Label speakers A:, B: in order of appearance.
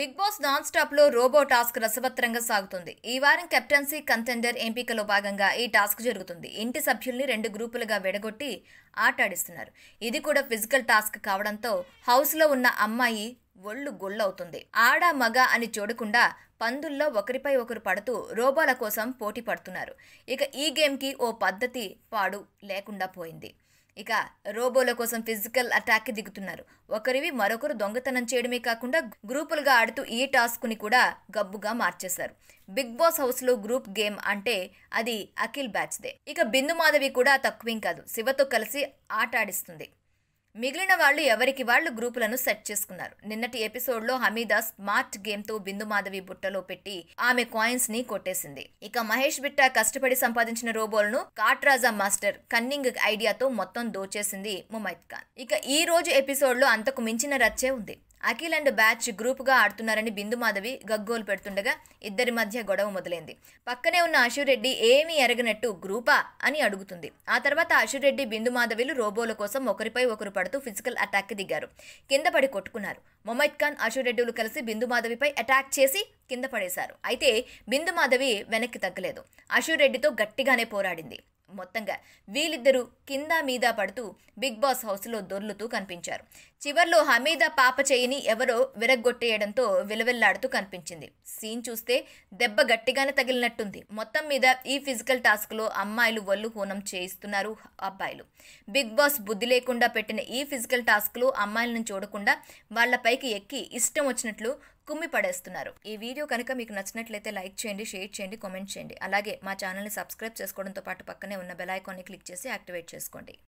A: big Boss non stop లో robo task రసవత్తరంగా సాగుతుంది ఈ వారం కెప్టెన్సీ కంటెండర్ ఎంపికలో భాగంగా ఈ టాస్క్ జరుగుతుంది ఇంటి సభ్యుల్ని రెండు గ్రూపులుగా విడగొట్టి ఆటాడిస్తున్నారు ఇది కూడా ఫిజికల్ టాస్క్ కావడంతో హౌస్లో ఉన్న అమ్మాయి ఒళ్ళు గొళ్ళవుతుంది ఆడ మగ అని చూడకుండా పందుల్లో ఒకరిపై ఒకరు పడుతూ రోబోల కోసం పోటీ పడుతున్నారు ఇక ఈ గేమ్కి ఓ పద్ధతి పాడు లేకుండా పోయింది ఇక రోబోల కోసం ఫిజికల్ అటాక్ దిగుతున్నారు ఒకరివి మరొకరు దొంగతనం చేయడమే కాకుండా గ్రూపులుగా ఆడుతూ ఈ టాస్క్ని కూడా గబ్బుగా మార్చేశారు బిగ్ బాస్ హౌస్లో గ్రూప్ గేమ్ అంటే అది అఖిల్ బ్యాచ్దే ఇక బిందు మాధవి కూడా తక్కువేం కాదు శివతో కలిసి ఆట ఆడిస్తుంది మిగిలిన వాళ్ళు ఎవరికి వాళ్ళు గ్రూపులను సెట్ చేసుకున్నారు నిన్నటి ఎపిసోడ్లో హమీదా స్మార్ట్ గేమ్తో మాధవి బుట్టలో పెట్టి ఆమె కాయిన్స్ ని కొట్టేసింది ఇక మహేష్ బిట్ట కష్టపడి సంపాదించిన రోబోలను కాట్రాజా మాస్టర్ కన్నింగ్ ఐడియాతో మొత్తం దోచేసింది ముమైత్ ఖాన్ ఇక ఈ రోజు ఎపిసోడ్లో అంతకు మించిన రచ్చే ఉంది అఖిల్ అండ్ బ్యాచ్ గ్రూపుగా ఆడుతున్నారని బిందుమాధవి గగ్గోలు పెడుతుండగా ఇద్దరి మధ్య గొడవ మొదలైంది పక్కనే ఉన్న అశురెడ్డి ఏమీ ఎరగనట్టు గ్రూపా అని అడుగుతుంది ఆ తర్వాత అశురెడ్డి బిందుమాధవిలు రోబోల కోసం ఒకరిపై ఒకరు పడుతూ ఫిజికల్ అటాక్కి దిగారు కింద పడి కొట్టుకున్నారు మొమైద్ ఖాన్ అశురెడ్డిలు కలిసి బిందుమాధవిపై అటాక్ చేసి కింద పడేశారు అయితే బిందుమాధవి వెనక్కి తగ్గలేదు అశురెడ్డితో గట్టిగానే పోరాడింది మొత్తంగా వీళ్ళిద్దరూ కింద మీద పడుతూ బిగ్ బాస్ హౌస్లో దొర్లుతూ కనిపించారు చివర్లో హమీద పాప చేయని ఎవరో విరగ్గొట్టేయడంతో విలవిల్లాడుతూ కనిపించింది సీన్ చూస్తే దెబ్బ గట్టిగానే తగిలినట్టుంది మొత్తం మీద ఈ ఫిజికల్ టాస్క్లో అమ్మాయిలు ఒళ్ళు హోనం చేయిస్తున్నారు అబ్బాయిలు బిగ్ బాస్ బుద్ధి లేకుండా పెట్టిన ఈ ఫిజికల్ టాస్క్లో అమ్మాయిలను చూడకుండా వాళ్లపైకి ఎక్కి ఇష్టం వచ్చినట్లు కుమ్మి పడేస్తున్నారు ఈ వీడియో కనుక మీకు నచ్చినట్లయితే లైక్ చేయండి షేర్ చేయండి కామెంట్ చేయండి అలాగే మా ఛానల్ని సబ్స్క్రైబ్ చేసుకోవడంతో పాటు పక్కనే ఉన్న బెల్ ఐకాన్ని క్లిక్ చేసి యాక్టివేట్ చేసుకోండి